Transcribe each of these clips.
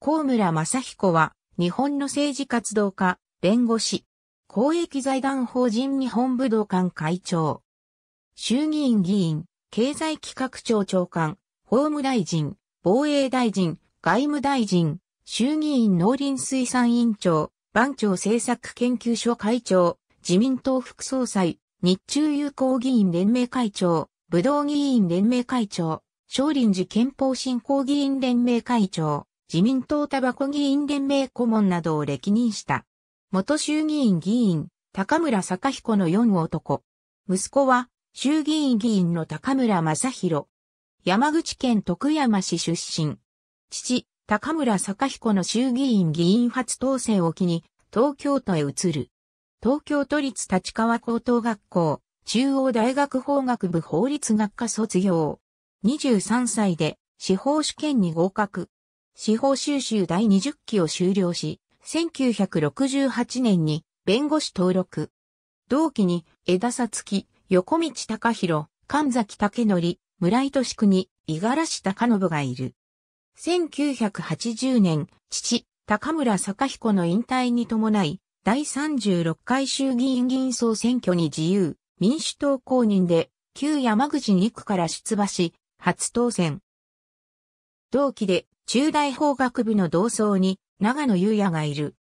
高村正彦は、日本の政治活動家、弁護士、公益財団法人日本武道館会長、衆議院議員、経済企画庁長官、法務大臣、防衛大臣、外務大臣、衆議院農林水産委員長、番長政策研究所会長、自民党副総裁、日中友好議員連盟会長、武道議員連盟会長、少林寺憲法振興議員連盟会長、自民党タバコ議員連盟顧問などを歴任した。元衆議院議員、高村坂彦の4男。息子は、衆議院議員の高村正宏。山口県徳山市出身。父、高村坂彦の衆議院議員初当選を機に、東京都へ移る。東京都立立川高等学校、中央大学法学部法律学科卒業。23歳で司法試験に合格。司法修習第20期を終了し、1968年に弁護士登録。同期に枝さつき、横道隆弘、神崎武則、村井敏国、五十嵐隆信がいる。1980年、父、高村坂彦の引退に伴い、第36回衆議院議員総選挙に自由、民主党公認で、旧山口2区から出馬し、初当選。同期で中大法学部の同窓に長野優也がいる。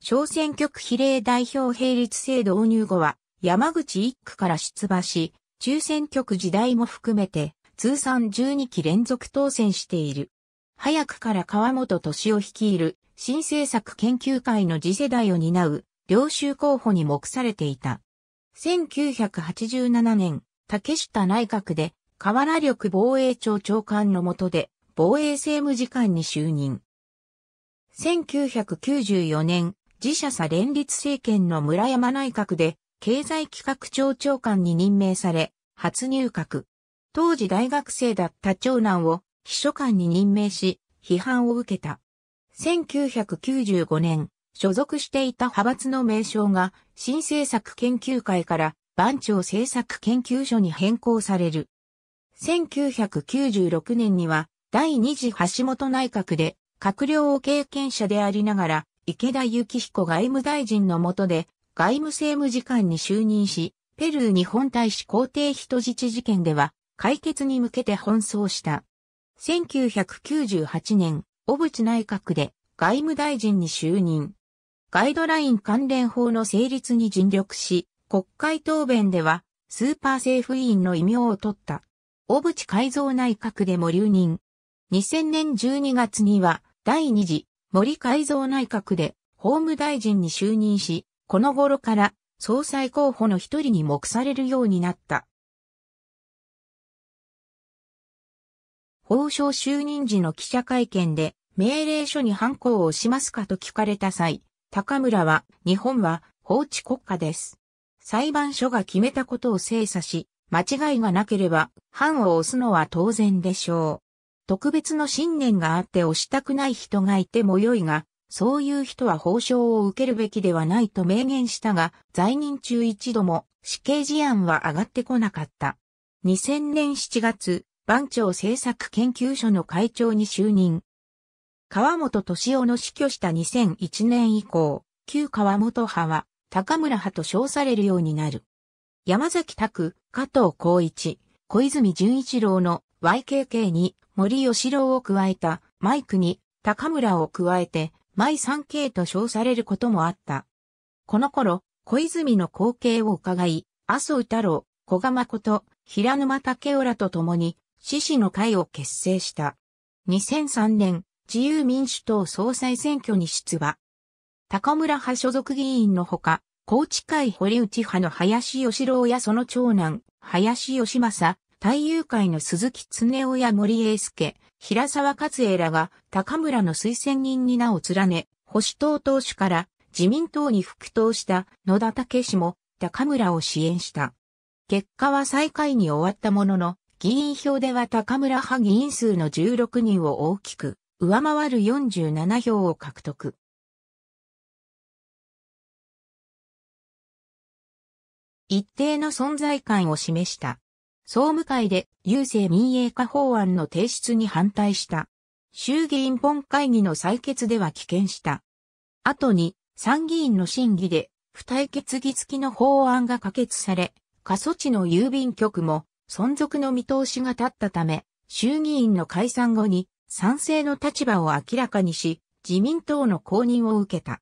小選挙区比例代表並立制度導入後は山口一区から出馬し、中選挙区時代も含めて通算12期連続当選している。早くから川本敏夫率いる新政策研究会の次世代を担う領収候補に目されていた。1987年、竹下内閣で河原力防衛庁長官の下で防衛政務次官に就任。1994年、自社差連立政権の村山内閣で、経済企画庁長官に任命され、初入閣。当時大学生だった長男を秘書官に任命し、批判を受けた。1995年、所属していた派閥の名称が新政策研究会から番長政策研究所に変更される。1996年には第二次橋本内閣で閣僚を経験者でありながら、池田幸彦外務大臣の下で、外務政務次官に就任し、ペルー日本大使公邸人質事件では、解決に向けて奔走した。1998年、小渕内閣で外務大臣に就任。ガイドライン関連法の成立に尽力し、国会答弁では、スーパー政府委員の異名を取った。小渕改造内閣でも留任。2000年12月には第2次森改造内閣で法務大臣に就任し、この頃から総裁候補の一人に目されるようになった。法相就任時の記者会見で命令書に反抗をしますかと聞かれた際、高村は日本は法治国家です。裁判所が決めたことを精査し、間違いがなければ、判を押すのは当然でしょう。特別の信念があって押したくない人がいても良いが、そういう人は報奨を受けるべきではないと明言したが、在任中一度も死刑事案は上がってこなかった。2000年7月、番長政策研究所の会長に就任。川本敏夫の死去した2001年以降、旧川本派は高村派と称されるようになる。山崎拓、加藤光一、小泉純一郎の YKK に森吉郎を加えたマイクに高村を加えて、マイ 3K と称されることもあった。この頃、小泉の光景を伺い、麻生太郎、小賀誠、平沼武雄らと共に、獅子の会を結成した。2003年、自由民主党総裁選挙に出馬。高村派所属議員のほか、高知会堀内派の林義郎やその長男、林義正、大友会の鈴木恒夫や森英介、平沢勝栄らが高村の推薦人に名を連ね、保守党党首から自民党に復党した野田武氏も高村を支援した。結果は最下位に終わったものの、議員票では高村派議員数の16人を大きく上回る47票を獲得。一定の存在感を示した。総務会で郵政民営化法案の提出に反対した。衆議院本会議の採決では棄権した。後に参議院の審議で不対決議付きの法案が可決され、過疎地の郵便局も存続の見通しが立ったため、衆議院の解散後に賛成の立場を明らかにし、自民党の公認を受けた。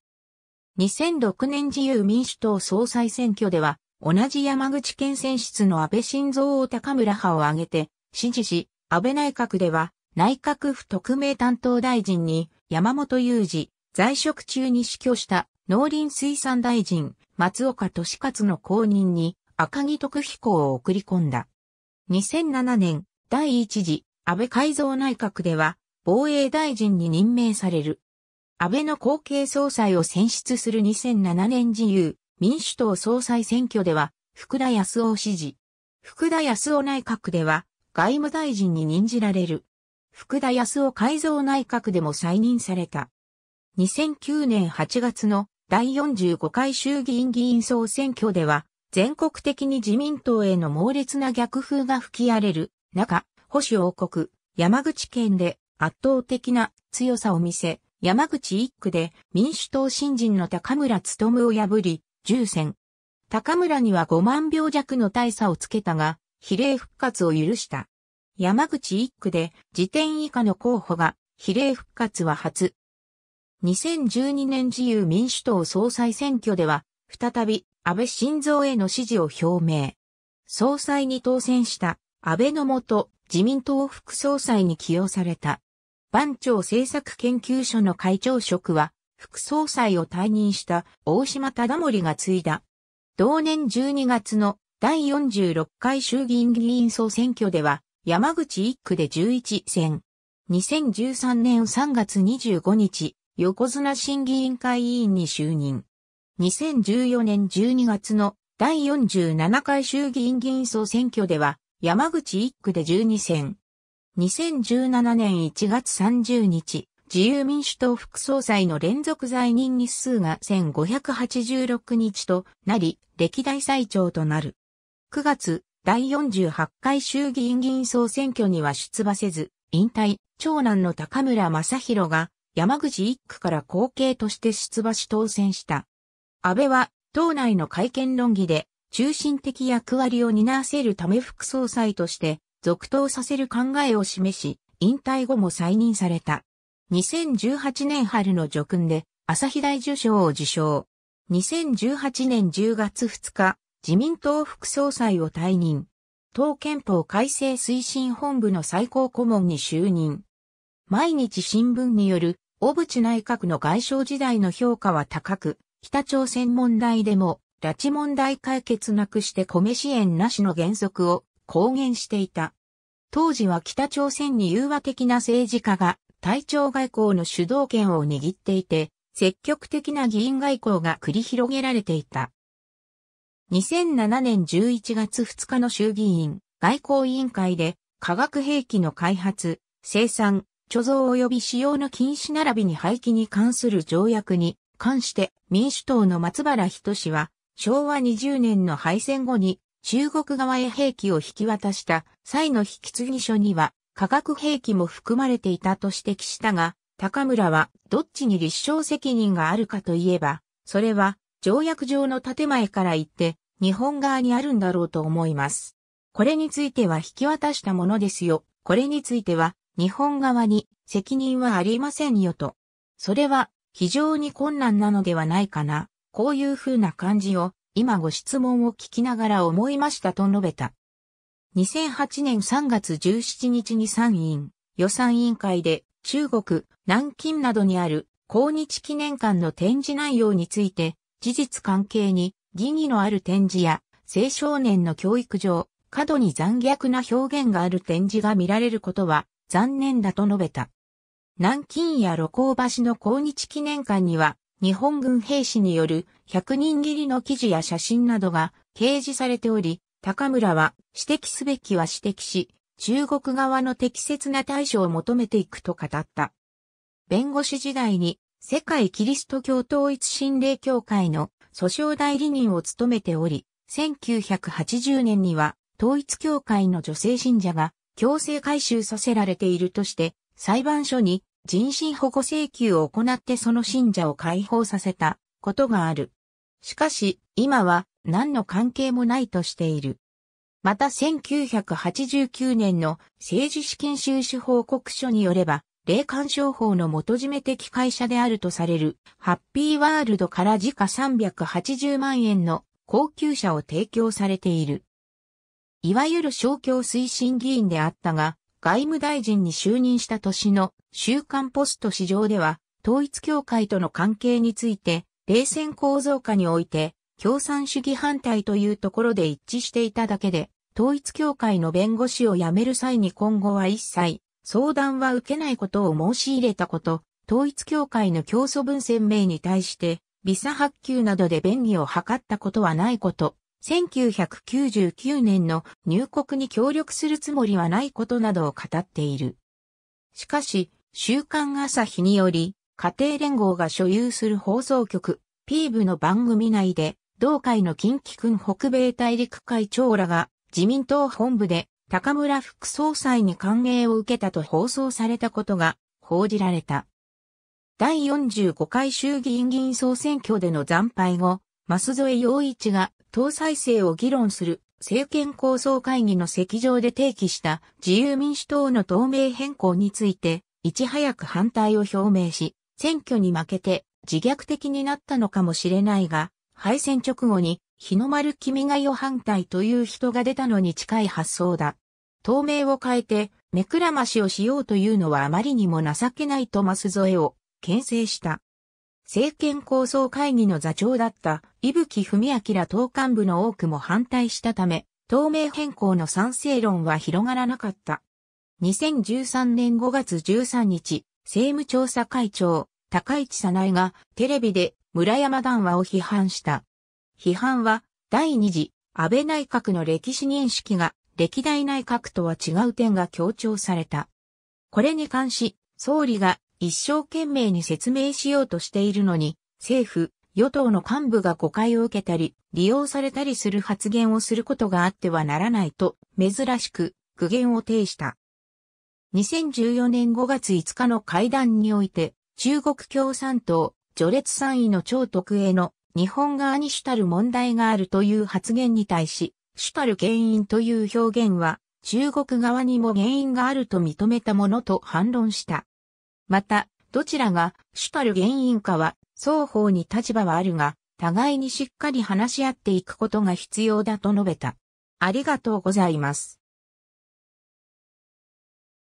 2006年自由民主党総裁選挙では同じ山口県選出の安倍晋三を高村派を挙げて支持し、安倍内閣では内閣府特命担当大臣に山本雄二、在職中に死去した農林水産大臣松岡俊勝の後任に赤木徳彦を送り込んだ。2007年第1次安倍改造内閣では防衛大臣に任命される。安倍の後継総裁を選出する2007年自由民主党総裁選挙では、福田康夫支持。福田康夫内閣では、外務大臣に任じられる。福田康夫改造内閣でも再任された。2009年8月の第45回衆議院議員総選挙では、全国的に自民党への猛烈な逆風が吹き荒れる中、保守王国、山口県で圧倒的な強さを見せ、山口一区で民主党新人の高村務を破り、10戦。高村には5万票弱の大差をつけたが、比例復活を許した。山口1区で時点以下の候補が比例復活は初。2012年自由民主党総裁選挙では、再び安倍晋三への支持を表明。総裁に当選した安倍のもと自民党副総裁に起用された。番長政策研究所の会長職は副総裁を退任した大島忠盛が継いだ。同年12月の第46回衆議院議員総選挙では、山口1区で11選。2013年3月25日、横綱審議委員会委員に就任。2014年12月の第47回衆議院議員総選挙では、山口1区で12選。2017年1月30日、自由民主党副総裁の連続在任日数が1586日となり、歴代最長となる。9月、第48回衆議院議員総選挙には出馬せず、引退、長男の高村正宏が、山口一区から後継として出馬し当選した。安倍は、党内の会見論議で、中心的役割を担わせるため副総裁として、続投させる考えを示し、引退後も再任された。2018年春の叙勲で朝日大受賞を受賞。2018年10月2日、自民党副総裁を退任。党憲法改正推進本部の最高顧問に就任。毎日新聞による、小渕内閣の外相時代の評価は高く、北朝鮮問題でも、拉致問題解決なくして米支援なしの原則を公言していた。当時は北朝鮮に融和的な政治家が対長外交の主導権を握っていて、積極的な議員外交が繰り広げられていた。2007年11月2日の衆議院外交委員会で化学兵器の開発、生産、貯蔵及び使用の禁止並びに廃棄に関する条約に関して民主党の松原人氏は昭和20年の敗戦後に中国側へ兵器を引き渡した際の引き継ぎ書には化学兵器も含まれていたと指摘したが、高村はどっちに立証責任があるかといえば、それは条約上の建前から言って日本側にあるんだろうと思います。これについては引き渡したものですよ。これについては日本側に責任はありませんよと。それは非常に困難なのではないかな。こういう風な感じを今ご質問を聞きながら思いましたと述べた。2008年3月17日に参院、予算委員会で中国、南京などにある抗日記念館の展示内容について、事実関係に疑義のある展示や、青少年の教育上、過度に残虐な表現がある展示が見られることは残念だと述べた。南京や露光橋の抗日記念館には、日本軍兵士による100人切りの記事や写真などが掲示されており、高村は指摘すべきは指摘し、中国側の適切な対処を求めていくと語った。弁護士時代に世界キリスト教統一心霊協会の訴訟代理人を務めており、1980年には統一教会の女性信者が強制回収させられているとして裁判所に人身保護請求を行ってその信者を解放させたことがある。しかし、今は何の関係もないとしている。また1989年の政治資金収支報告書によれば、霊感商法の元締め的会社であるとされる、ハッピーワールドから時価380万円の高級車を提供されている。いわゆる商協推進議員であったが、外務大臣に就任した年の週刊ポスト市場では、統一協会との関係について、冷戦構造下において、共産主義反対というところで一致していただけで、統一協会の弁護士を辞める際に今後は一切相談は受けないことを申し入れたこと、統一協会の教祖文鮮明に対して、ビサ発給などで便宜を図ったことはないこと、1999年の入国に協力するつもりはないことなどを語っている。しかし、週刊朝日により、家庭連合が所有する放送局、ピーブの番組内で、同会の近畿君北米大陸会長らが自民党本部で高村副総裁に歓迎を受けたと放送されたことが報じられた。第45回衆議院議員総選挙での惨敗後、舛添陽一が党再生を議論する政権構想会議の席上で提起した自由民主党の党名変更について、いち早く反対を表明し、選挙に負けて自虐的になったのかもしれないが、敗戦直後に日の丸君が代反対という人が出たのに近い発想だ。透明を変えて目くらましをしようというのはあまりにも情けないと舛添を牽制した。政権構想会議の座長だった伊吹文明党幹部の多くも反対したため、透明変更の賛成論は広がらなかった。2013年5月13日、政務調査会長、高市早苗がテレビで村山談話を批判した。批判は、第二次、安倍内閣の歴史認識が、歴代内閣とは違う点が強調された。これに関し、総理が一生懸命に説明しようとしているのに、政府、与党の幹部が誤解を受けたり、利用されたりする発言をすることがあってはならないと、珍しく、苦言を呈した。2014年5月5日の会談において、中国共産党、序列3位の超特営の日本側に主たる問題があるという発言に対し、主たる原因という表現は、中国側にも原因があると認めたものと反論した。また、どちらが主たる原因かは、双方に立場はあるが、互いにしっかり話し合っていくことが必要だと述べた。ありがとうございます。